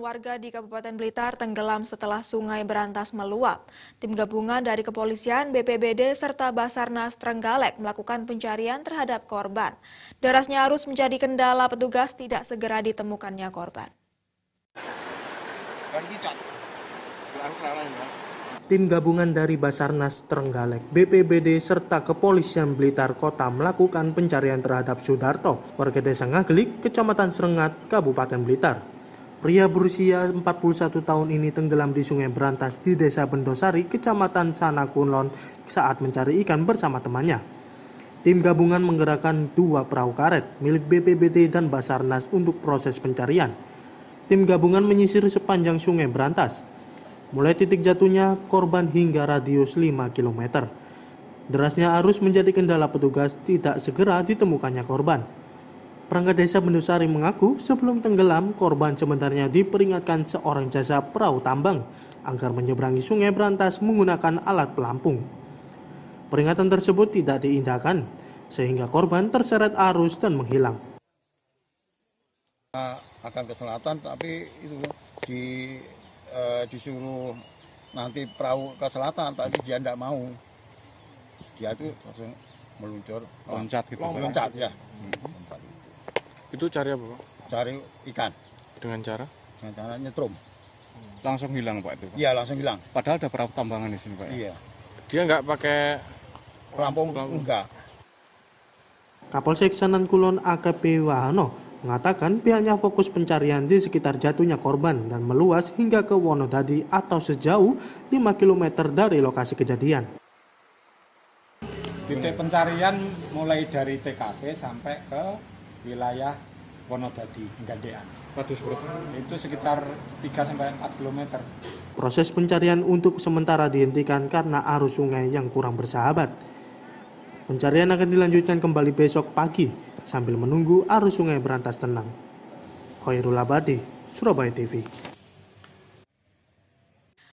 Warga di Kabupaten Blitar tenggelam setelah sungai berantas meluap. Tim gabungan dari kepolisian, BPBD, serta Basarnas Trenggalek melakukan pencarian terhadap korban. Derasnya arus menjadi kendala petugas tidak segera ditemukannya korban. Ya. Tim gabungan dari Basarnas Trenggalek, BPBD, serta Kepolisian Blitar Kota melakukan pencarian terhadap Sudarto, warga desa Ngaglik, Kecamatan Serengat, Kabupaten Blitar. Pria berusia 41 tahun ini tenggelam di Sungai Berantas di Desa Bendosari, Kecamatan Sana Sanakunlon saat mencari ikan bersama temannya. Tim gabungan menggerakkan dua perahu karet milik BPBD dan Basarnas untuk proses pencarian. Tim gabungan menyisir sepanjang Sungai Berantas, mulai titik jatuhnya korban hingga radius 5 km. Derasnya arus menjadi kendala petugas tidak segera ditemukannya korban. Perangkat desa Bendusari mengaku sebelum tenggelam, korban sebenarnya diperingatkan seorang jasa perahu tambang agar menyeberangi sungai Berantas menggunakan alat pelampung. Peringatan tersebut tidak diindahkan, sehingga korban terseret arus dan menghilang. Akan ke selatan, tapi itu di, e, disuruh nanti perahu ke selatan, tapi dia tidak mau. Dia itu langsung meluncur, loncat gitu. Loncat, ya. Hmm. Itu cari apa, Pak? Cari ikan. Dengan cara? Dengan cara nyetrum. Hmm. Langsung hilang, Pak itu. Iya, langsung hilang. Padahal ada perahu tambangan di sini, Pak. Ya? Iya. Dia nggak pakai pelampung, pelampung. enggak. Kapolsek Sanan Kulon AKP Wahano mengatakan pihaknya fokus pencarian di sekitar jatuhnya korban dan meluas hingga ke Wonodadi atau sejauh 5 km dari lokasi kejadian titik pencarian mulai dari TKP sampai ke wilayah Wonodadi, Gadean. Itu sekitar 3 sampai 4 km. Proses pencarian untuk sementara dihentikan karena arus sungai yang kurang bersahabat. Pencarian akan dilanjutkan kembali besok pagi sambil menunggu arus sungai berantas tenang. Khairul Abadi, Surabaya TV.